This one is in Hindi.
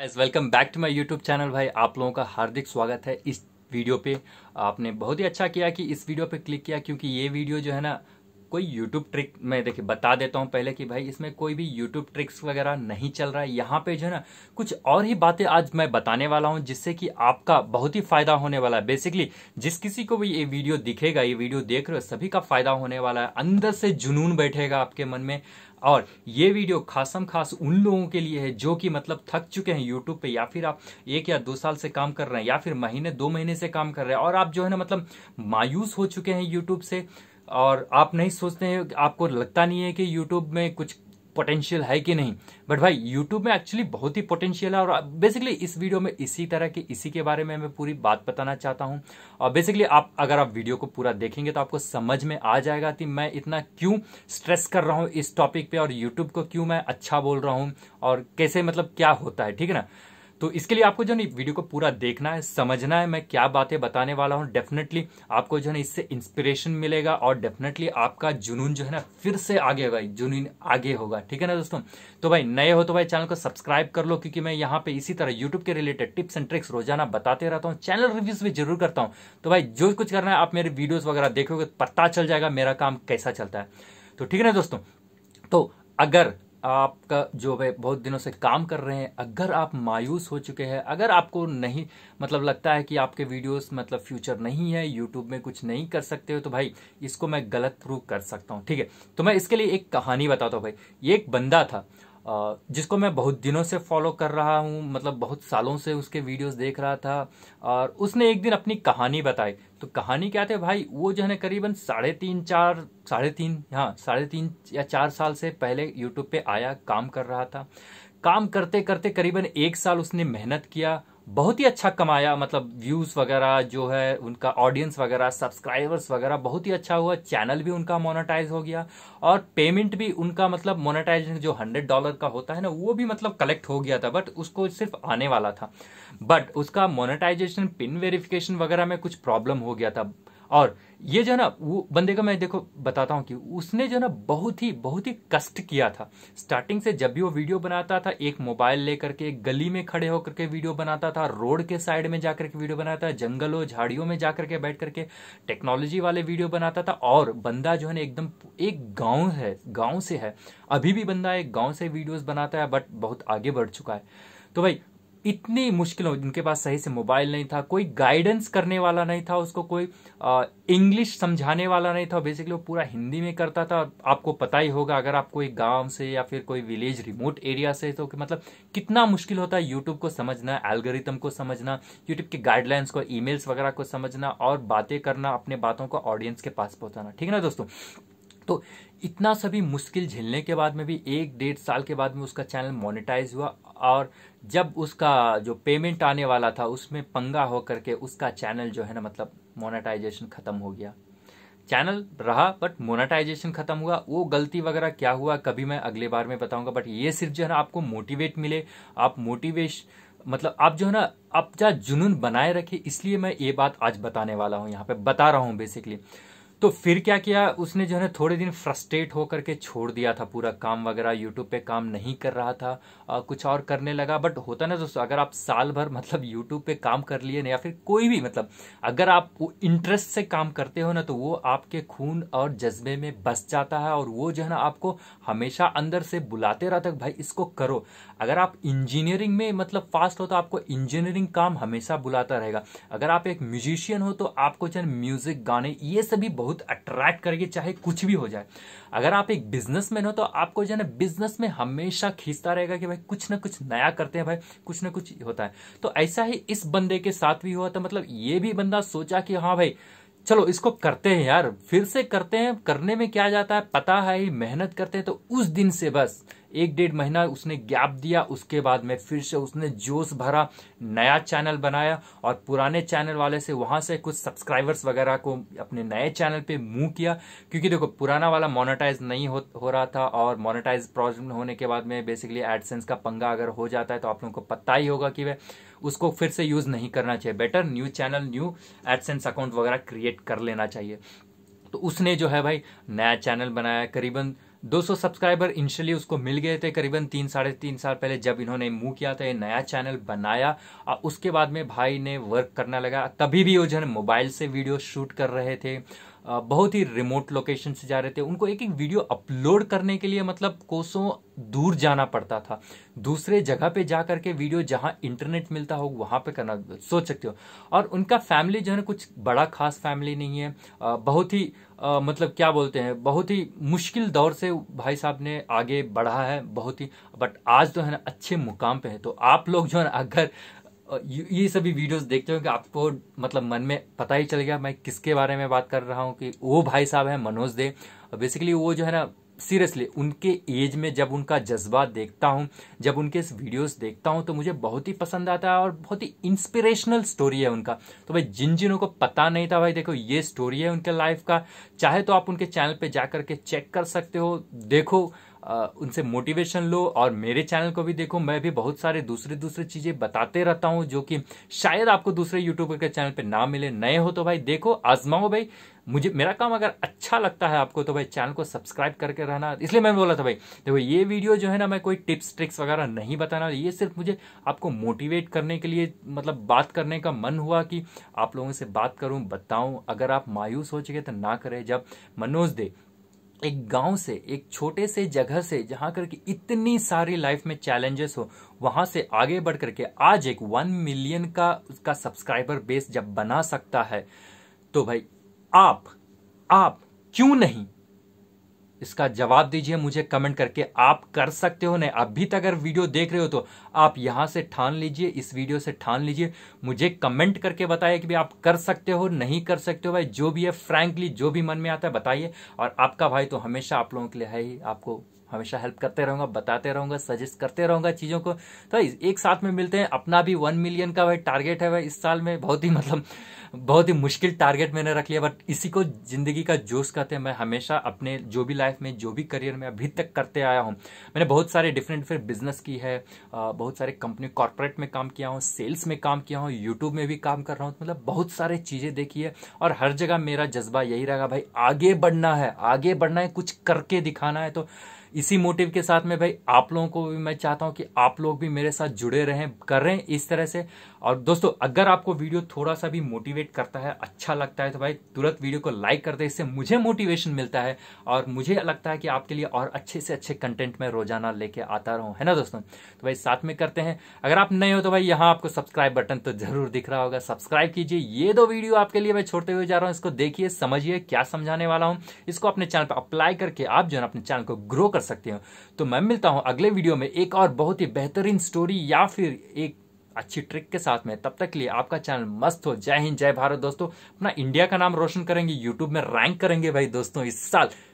as welcome back to my YouTube channel भाई आप लोगों का हार्दिक स्वागत है इस वीडियो पे आपने बहुत ही अच्छा किया कि इस वीडियो पे क्लिक किया क्योंकि ये वीडियो जो है ना कोई यूट्यूब ट्रिक मैं देखिए बता देता हूँ पहले कि भाई इसमें कोई भी यूट्यूब ट्रिक्स वगैरह नहीं चल रहा है यहाँ पे जो है ना कुछ और ही बातें आज मैं बताने वाला हूँ जिससे कि आपका बहुत ही फायदा होने वाला है बेसिकली जिस किसी को भी ये वीडियो दिखेगा ये वीडियो देख रहे हो सभी का फायदा होने वाला है अंदर से जुनून बैठेगा आपके मन में और ये वीडियो खासम खास उन लोगों के लिए है जो कि मतलब थक चुके हैं यूट्यूब पे या फिर आप एक या दो साल से काम कर रहे हैं या फिर महीने दो महीने से काम कर रहे हैं और आप जो है ना मतलब मायूस हो चुके हैं यूट्यूब से और आप नहीं सोचते हैं आपको लगता नहीं है कि यूट्यूब में कुछ पोटेंशियल है कि नहीं बट भाई यूट्यूब में एक्चुअली बहुत ही पोटेंशियल है और बेसिकली इस वीडियो में इसी तरह की इसी के बारे में मैं पूरी बात बताना चाहता हूं और बेसिकली आप अगर आप वीडियो को पूरा देखेंगे तो आपको समझ में आ जाएगा कि मैं इतना क्यों स्ट्रेस कर रहा हूं इस टॉपिक पे और यूट्यूब को क्यों मैं अच्छा बोल रहा हूँ और कैसे मतलब क्या होता है ठीक है ना तो इसके लिए आपको जो है वीडियो को पूरा देखना है समझना है मैं क्या बातें बताने वाला हूँ डेफिनेटली आपको जो है इससे इंस्पिरेशन मिलेगा और डेफिनेटली आपका जुनून जो है ना फिर से आगे होगा जुनून आगे होगा ठीक है ना दोस्तों तो भाई नए हो तो भाई चैनल को सब्सक्राइब कर लो क्योंकि मैं यहाँ पे इसी तरह यूट्यूब के रिलेटेड टिप्स एंड ट्रिक्स रोजाना बताते रहता हूँ चैनल रिव्यूज भी जरूर करता हूँ तो भाई जो कुछ करना है आप मेरे वीडियोज वगैरह देखोगे पता चल जाएगा मेरा काम कैसा चलता है तो ठीक है ना दोस्तों तो अगर आपका जो है बहुत दिनों से काम कर रहे हैं अगर आप मायूस हो चुके हैं अगर आपको नहीं मतलब लगता है कि आपके वीडियोस मतलब फ्यूचर नहीं है यूट्यूब में कुछ नहीं कर सकते हो तो भाई इसको मैं गलत प्रूव कर सकता हूँ ठीक है तो मैं इसके लिए एक कहानी बताता हूँ भाई ये एक बंदा था जिसको मैं बहुत दिनों से फॉलो कर रहा हूँ मतलब बहुत सालों से उसके वीडियोस देख रहा था और उसने एक दिन अपनी कहानी बताई तो कहानी क्या थे भाई वो जो है ना करीबन साढ़े तीन चार साढ़े तीन हाँ साढ़े तीन या चार साल से पहले यूट्यूब पे आया काम कर रहा था काम करते करते करीबन एक साल उसने मेहनत किया बहुत ही अच्छा कमाया मतलब व्यूज वगैरह जो है उनका ऑडियंस वगैरह सब्सक्राइबर्स वगैरह बहुत ही अच्छा हुआ चैनल भी उनका मोनेटाइज हो गया और पेमेंट भी उनका मतलब मोनेटाइज जो हंड्रेड डॉलर का होता है ना वो भी मतलब कलेक्ट हो गया था बट उसको सिर्फ आने वाला था बट उसका मोनेटाइजेशन पिन वेरिफिकेशन वगैरह में कुछ प्रॉब्लम हो गया था और ये जो है ना वो बंदे का मैं देखो बताता हूँ कि उसने जो है ना बहुत ही बहुत ही कष्ट किया था स्टार्टिंग से जब भी वो वीडियो बनाता था एक मोबाइल लेकर के एक गली में खड़े होकर के वीडियो बनाता था रोड के साइड में जाकर के वीडियो बनाता था जंगलों झाड़ियों में जाकर के बैठ करके टेक्नोलॉजी वाले वीडियो बनाता था और बंदा जो है ना एकदम एक गाँव है गाँव से है अभी भी बंदा एक गाँव से वीडियोज बनाता है बट बहुत आगे बढ़ चुका है तो भाई इतनी मुश्किल हो जिनके पास सही से मोबाइल नहीं था कोई गाइडेंस करने वाला नहीं था उसको कोई इंग्लिश समझाने वाला नहीं था बेसिकली वो पूरा हिंदी में करता था आपको पता ही होगा अगर आप कोई गांव से या फिर कोई विलेज रिमोट एरिया से तो कि मतलब कितना मुश्किल होता है यूट्यूब को समझना एल्गोरिथम को समझना यूट्यूब के गाइडलाइंस को ईमेल्स वगैरह को समझना और बातें करना अपने बातों को ऑडियंस के पास पहुंचाना ठीक है ना दोस्तों तो इतना सभी मुश्किल झेलने के बाद में भी एक डेढ़ साल के बाद में उसका चैनल मोनेटाइज हुआ और जब उसका जो पेमेंट आने वाला था उसमें पंगा हो करके उसका चैनल जो है ना मतलब मोनेटाइजेशन ख़त्म हो गया चैनल रहा बट मोनेटाइजेशन ख़त्म हुआ वो गलती वगैरह क्या हुआ कभी मैं अगले बार में बताऊंगा बट ये सिर्फ जो है ना आपको मोटिवेट मिले आप मोटिवेश मतलब आप जो है ना अपना जुनून बनाए रखे इसलिए मैं ये बात आज बताने वाला हूं यहां पे बता रहा हूं बेसिकली तो फिर क्या किया उसने जो है थोड़े दिन फ्रस्ट्रेट होकर के छोड़ दिया था पूरा काम वगैरह यूट्यूब पे काम नहीं कर रहा था आ, कुछ और करने लगा बट होता ना दोस्तों अगर आप साल भर मतलब यूट्यूब पे काम कर लिए ना या फिर कोई भी मतलब अगर आप इंटरेस्ट से काम करते हो ना तो वो आपके खून और जज्बे में बस जाता है और वो जो है ना आपको हमेशा अंदर से बुलाते रहता है भाई इसको करो अगर आप इंजीनियरिंग में मतलब फास्ट हो तो आपको इंजीनियरिंग काम हमेशा बुलाता रहेगा अगर आप एक म्यूजिशियन हो तो आपको जो है म्यूजिक गाने ये सभी बहुत बहुत अट्रैक्ट करेगी चाहे कुछ भी हो जाए अगर आप एक बिजनेसमैन हो तो आपको जो है ना बिजनेस में हमेशा खींचता रहेगा कि भाई कुछ ना कुछ नया करते हैं भाई कुछ ना कुछ होता है तो ऐसा ही इस बंदे के साथ भी हुआ था तो मतलब ये भी बंदा सोचा कि हाँ भाई चलो इसको करते हैं यार फिर से करते हैं करने में क्या जाता है पता है ही मेहनत करते हैं तो उस दिन से बस एक डेढ़ महीना उसने गैप दिया उसके बाद में फिर से उसने जोश भरा नया चैनल बनाया और पुराने चैनल वाले से वहां से कुछ सब्सक्राइबर्स वगैरह को अपने नए चैनल पे मूव किया क्योंकि देखो पुराना वाला मोनेटाइज नहीं हो, हो रहा था और मोनेटाइज प्रॉब्लम होने के बाद में बेसिकली एडसेंस का पंगा अगर हो जाता है तो आप लोगों को पता ही होगा कि वह उसको फिर से यूज नहीं करना चाहिए better new channel new AdSense account वगैरह क्रिएट कर लेना चाहिए तो उसने जो है भाई नया चैनल बनाया करीबन 200 सब्सक्राइबर इनिशियली उसको मिल गए थे करीबन तीन साढ़े तीन साल पहले जब इन्होंने मूव किया था ये नया चैनल बनाया और उसके बाद में भाई ने वर्क करना लगा तभी भी योजन मोबाइल से वीडियो शूट कर रहे थे बहुत ही रिमोट लोकेशन से जा रहे थे उनको एक एक वीडियो अपलोड करने के लिए मतलब कोसों दूर जाना पड़ता था दूसरे जगह पे जा करके वीडियो जहाँ इंटरनेट मिलता हो वहाँ पे करना सोच सकते हो और उनका फैमिली जो है ना कुछ बड़ा खास फैमिली नहीं है बहुत ही आ, मतलब क्या बोलते हैं बहुत ही मुश्किल दौर से भाई साहब ने आगे बढ़ा है बहुत ही बट आज तो है ना अच्छे मुकाम पे है तो आप लोग जो है ना अगर ये सभी वीडियोस देखते हो कि आपको मतलब मन में पता ही चल गया मैं किसके बारे में बात कर रहा हूँ कि वो भाई साहब है मनोज दे बेसिकली वो जो है ना सीरियसली उनके एज में जब उनका जज्बा देखता हूँ जब उनके वीडियोस देखता हूँ तो मुझे बहुत ही पसंद आता है और बहुत ही इंस्पिरेशनल स्टोरी है उनका तो भाई जिन जिनों को पता नहीं था भाई देखो ये स्टोरी है उनके लाइफ का चाहे तो आप उनके चैनल पे जा के चेक कर सकते हो देखो उनसे मोटिवेशन लो और मेरे चैनल को भी देखो मैं भी बहुत सारे दूसरे दूसरे चीज़ें बताते रहता हूं जो कि शायद आपको दूसरे यूट्यूबर के चैनल पे ना मिले नए हो तो भाई देखो आजमाओ भाई मुझे मेरा काम अगर अच्छा लगता है आपको तो भाई चैनल को सब्सक्राइब करके रहना इसलिए मैं बोला था भाई देखो ये वीडियो जो है ना मैं कोई टिप्स ट्रिक्स वगैरह नहीं बताना ये सिर्फ मुझे आपको मोटिवेट करने के लिए मतलब बात करने का मन हुआ कि आप लोगों से बात करूं बताऊं अगर आप मायूस हो चुके तो ना करें जब मनोज दे एक गांव से एक छोटे से जगह से जहां करके इतनी सारी लाइफ में चैलेंजेस हो वहां से आगे बढ़ करके आज एक वन मिलियन का उसका सब्सक्राइबर बेस जब बना सकता है तो भाई आप आप क्यों नहीं इसका जवाब दीजिए मुझे कमेंट करके आप कर सकते हो नहीं अभी तक अगर वीडियो देख रहे हो तो आप यहां से ठान लीजिए इस वीडियो से ठान लीजिए मुझे कमेंट करके बताइए कि भाई आप कर सकते हो नहीं कर सकते हो भाई जो भी है फ्रैंकली जो भी मन में आता है बताइए और आपका भाई तो हमेशा आप लोगों के लिए है ही आपको हमेशा हेल्प करते रहूंगा बताते रहूंगा सजेस्ट करते रहूंगा चीज़ों को तो एक साथ में मिलते हैं अपना भी वन मिलियन का भाई टारगेट है भाई इस साल में बहुत ही मतलब बहुत ही मुश्किल टारगेट मैंने रख लिया बट इसी को ज़िंदगी का जोश कहते हैं मैं हमेशा अपने जो भी लाइफ में जो भी करियर में अभी तक करते आया हूँ मैंने बहुत सारे डिफरेंट डिफरेंट बिजनेस की है बहुत सारे कंपनी कॉरपोरेट में काम किया हूँ सेल्स में काम किया हूँ यूट्यूब में भी काम कर रहा हूँ मतलब बहुत सारे चीज़ें देखी है और हर जगह मेरा जज्बा यही रहेगा भाई आगे बढ़ना है आगे बढ़ना है कुछ करके दिखाना है तो इसी मोटिव के साथ में भाई आप लोगों को भी मैं चाहता हूं कि आप लोग भी मेरे साथ जुड़े रहें कर रहे हैं इस तरह से और दोस्तों अगर आपको वीडियो थोड़ा सा भी मोटिवेट करता है अच्छा लगता है तो भाई तुरंत वीडियो को लाइक कर दे इससे मुझे मोटिवेशन मिलता है और मुझे लगता है कि आपके लिए और अच्छे से अच्छे कंटेंट में रोजाना लेके आता रहूं है ना दोस्तों तो भाई साथ में करते हैं अगर आप नए हो तो भाई यहाँ आपको सब्सक्राइब बटन तो जरूर दिख रहा होगा सब्सक्राइब कीजिए ये दो वीडियो आपके लिए मैं छोड़ते हुए जा रहा हूँ इसको देखिए समझिए क्या समझाने वाला हूँ इसको अपने चैनल पर अप्लाई करके आप जो है अपने चैनल को ग्रो कर सकते हो तो मैं मिलता हूँ अगले वीडियो में एक और बहुत ही बेहतरीन स्टोरी या फिर एक अच्छी ट्रिक के साथ में तब तक के लिए आपका चैनल मस्त हो जय हिंद जय भारत दोस्तों अपना इंडिया का नाम रोशन करेंगे यूट्यूब में रैंक करेंगे भाई दोस्तों इस साल